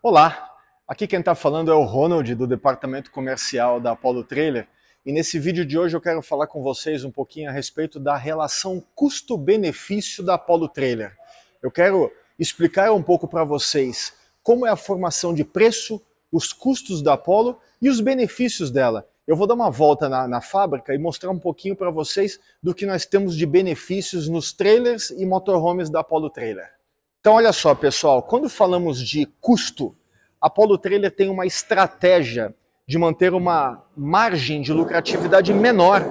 Olá, aqui quem está falando é o Ronald do Departamento Comercial da Apollo Trailer e nesse vídeo de hoje eu quero falar com vocês um pouquinho a respeito da relação custo-benefício da Apollo Trailer. Eu quero explicar um pouco para vocês como é a formação de preço, os custos da Apollo e os benefícios dela. Eu vou dar uma volta na, na fábrica e mostrar um pouquinho para vocês do que nós temos de benefícios nos trailers e motorhomes da Apollo Trailer. Então, olha só, pessoal, quando falamos de custo, a Polo Trailer tem uma estratégia de manter uma margem de lucratividade menor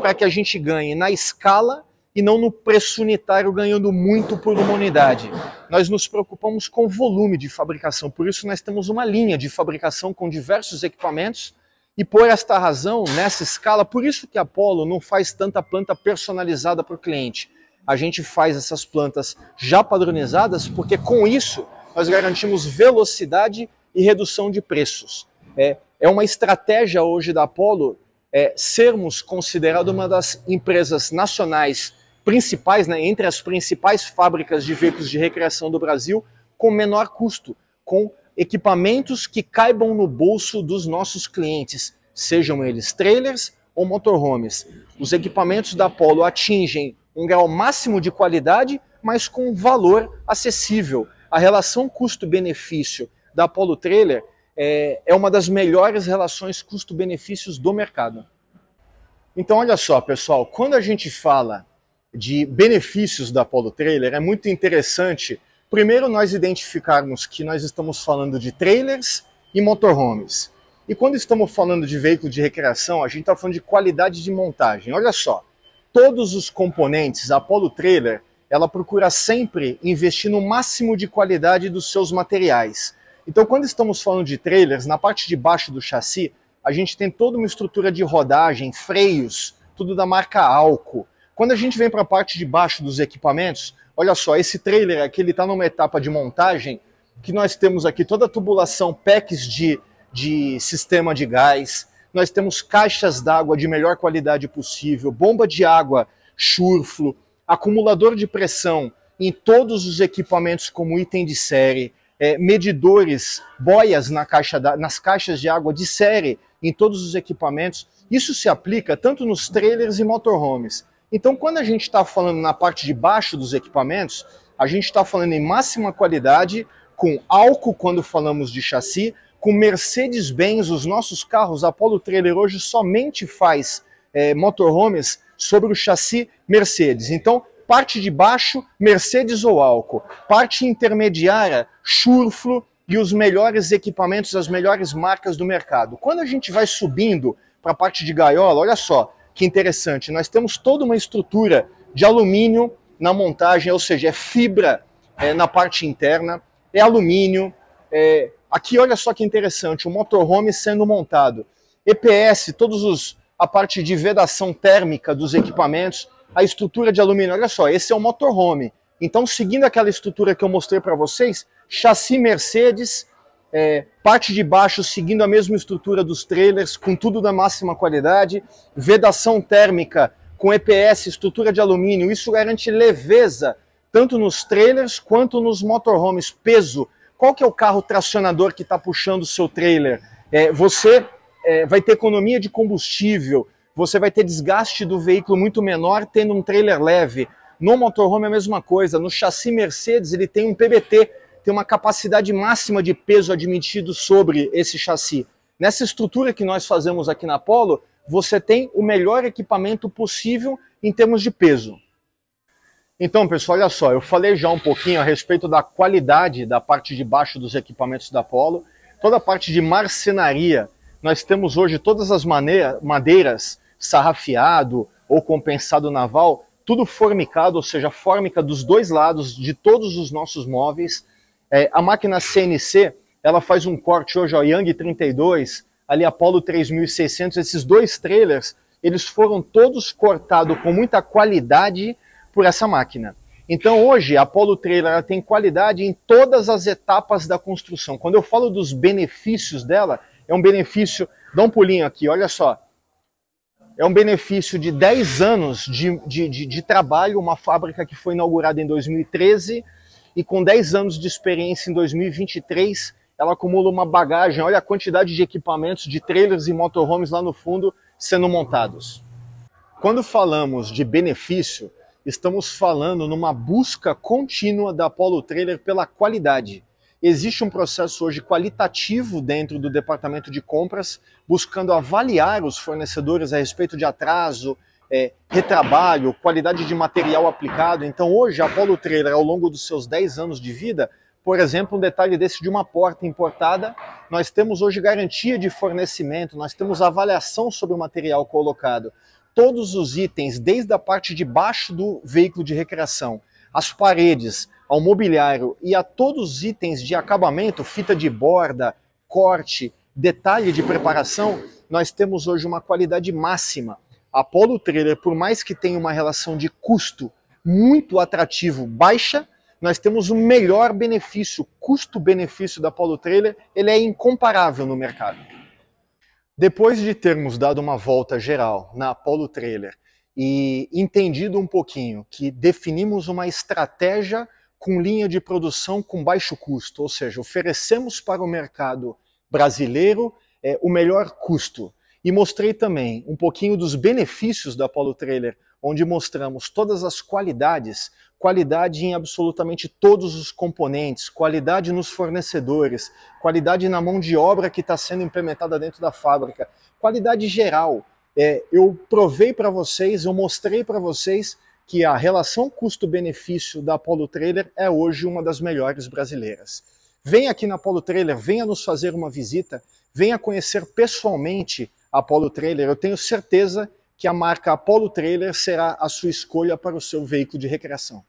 para que a gente ganhe na escala e não no preço unitário ganhando muito por uma unidade. Nós nos preocupamos com o volume de fabricação, por isso nós temos uma linha de fabricação com diversos equipamentos e por esta razão, nessa escala, por isso que a Apollo não faz tanta planta personalizada para o cliente a gente faz essas plantas já padronizadas, porque com isso nós garantimos velocidade e redução de preços. É, é uma estratégia hoje da Apollo é, sermos considerados uma das empresas nacionais principais, né, entre as principais fábricas de veículos de recreação do Brasil, com menor custo, com equipamentos que caibam no bolso dos nossos clientes, sejam eles trailers ou motorhomes. Os equipamentos da Apollo atingem um grau máximo de qualidade, mas com valor acessível. A relação custo-benefício da Apollo Trailer é, é uma das melhores relações custo-benefícios do mercado. Então, olha só, pessoal, quando a gente fala de benefícios da Apollo Trailer, é muito interessante, primeiro, nós identificarmos que nós estamos falando de trailers e motorhomes. E quando estamos falando de veículo de recreação, a gente está falando de qualidade de montagem. Olha só, todos os componentes, a Apollo Trailer, ela procura sempre investir no máximo de qualidade dos seus materiais. Então, quando estamos falando de trailers, na parte de baixo do chassi, a gente tem toda uma estrutura de rodagem, freios, tudo da marca Alco. Quando a gente vem para a parte de baixo dos equipamentos, olha só, esse trailer aqui ele está numa etapa de montagem que nós temos aqui toda a tubulação PECs de, de sistema de gás, nós temos caixas d'água de melhor qualidade possível, bomba de água, churflo, acumulador de pressão em todos os equipamentos como item de série, é, medidores, boias na caixa da, nas caixas de água de série em todos os equipamentos. Isso se aplica tanto nos trailers e motorhomes. Então, quando a gente está falando na parte de baixo dos equipamentos, a gente está falando em máxima qualidade, com álcool quando falamos de chassi com Mercedes-Benz, os nossos carros, a Apollo Trailer hoje somente faz é, motorhomes sobre o chassi Mercedes. Então, parte de baixo, Mercedes ou álcool. Parte intermediária, Churflo e os melhores equipamentos, as melhores marcas do mercado. Quando a gente vai subindo para a parte de gaiola, olha só que interessante, nós temos toda uma estrutura de alumínio na montagem, ou seja, é fibra é, na parte interna, é alumínio, é Aqui, olha só que interessante, o um motorhome sendo montado. EPS, todos os a parte de vedação térmica dos equipamentos, a estrutura de alumínio. Olha só, esse é o motorhome. Então, seguindo aquela estrutura que eu mostrei para vocês, chassi Mercedes, é, parte de baixo seguindo a mesma estrutura dos trailers, com tudo da máxima qualidade, vedação térmica com EPS, estrutura de alumínio. Isso garante leveza tanto nos trailers quanto nos motorhomes, peso qual que é o carro tracionador que está puxando o seu trailer. É, você é, vai ter economia de combustível, você vai ter desgaste do veículo muito menor tendo um trailer leve. No motorhome é a mesma coisa, no chassi Mercedes ele tem um PBT, tem uma capacidade máxima de peso admitido sobre esse chassi. Nessa estrutura que nós fazemos aqui na Polo, você tem o melhor equipamento possível em termos de peso. Então, pessoal, olha só, eu falei já um pouquinho a respeito da qualidade da parte de baixo dos equipamentos da Polo. toda a parte de marcenaria. Nós temos hoje todas as madeiras, sarrafiado ou compensado naval, tudo formicado, ou seja, fórmica dos dois lados de todos os nossos móveis. É, a máquina CNC, ela faz um corte hoje, ó, Yang 32, ali Apollo 3600, esses dois trailers, eles foram todos cortados com muita qualidade, por essa máquina. Então hoje a Apollo Trailer tem qualidade em todas as etapas da construção. Quando eu falo dos benefícios dela, é um benefício, dá um pulinho aqui, olha só. É um benefício de 10 anos de, de, de, de trabalho, uma fábrica que foi inaugurada em 2013 e com 10 anos de experiência em 2023, ela acumula uma bagagem, olha a quantidade de equipamentos, de trailers e motorhomes lá no fundo sendo montados. Quando falamos de benefício, estamos falando numa busca contínua da Apollo Trailer pela qualidade. Existe um processo hoje qualitativo dentro do departamento de compras, buscando avaliar os fornecedores a respeito de atraso, é, retrabalho, qualidade de material aplicado. Então, hoje, a Apollo Trailer, ao longo dos seus 10 anos de vida, por exemplo, um detalhe desse de uma porta importada, nós temos hoje garantia de fornecimento, nós temos avaliação sobre o material colocado todos os itens, desde a parte de baixo do veículo de recreação, as paredes, ao mobiliário e a todos os itens de acabamento, fita de borda, corte, detalhe de preparação, nós temos hoje uma qualidade máxima. A Polo Trailer, por mais que tenha uma relação de custo muito atrativo baixa, nós temos o melhor benefício, custo-benefício da Polo Trailer, ele é incomparável no mercado. Depois de termos dado uma volta geral na Apollo Trailer e entendido um pouquinho que definimos uma estratégia com linha de produção com baixo custo, ou seja, oferecemos para o mercado brasileiro é, o melhor custo. E mostrei também um pouquinho dos benefícios da Apollo Trailer onde mostramos todas as qualidades, qualidade em absolutamente todos os componentes, qualidade nos fornecedores, qualidade na mão de obra que está sendo implementada dentro da fábrica, qualidade geral. É, eu provei para vocês, eu mostrei para vocês que a relação custo-benefício da Apollo Trailer é hoje uma das melhores brasileiras. Venha aqui na Apollo Trailer, venha nos fazer uma visita, venha conhecer pessoalmente a Apollo Trailer. Eu tenho certeza que a marca Apollo Trailer será a sua escolha para o seu veículo de recreação.